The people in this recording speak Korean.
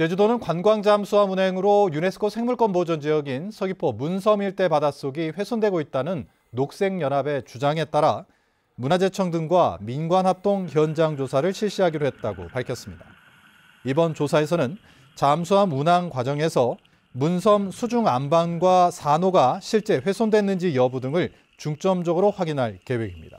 제주도는 관광 잠수함 운행으로 유네스코 생물권 보존 지역인 서귀포 문섬 일대 바닷속이 훼손되고 있다는 녹색연합의 주장에 따라 문화재청 등과 민관합동 현장 조사를 실시하기로 했다고 밝혔습니다. 이번 조사에서는 잠수함 운항 과정에서 문섬 수중 안반과 산호가 실제 훼손됐는지 여부 등을 중점적으로 확인할 계획입니다.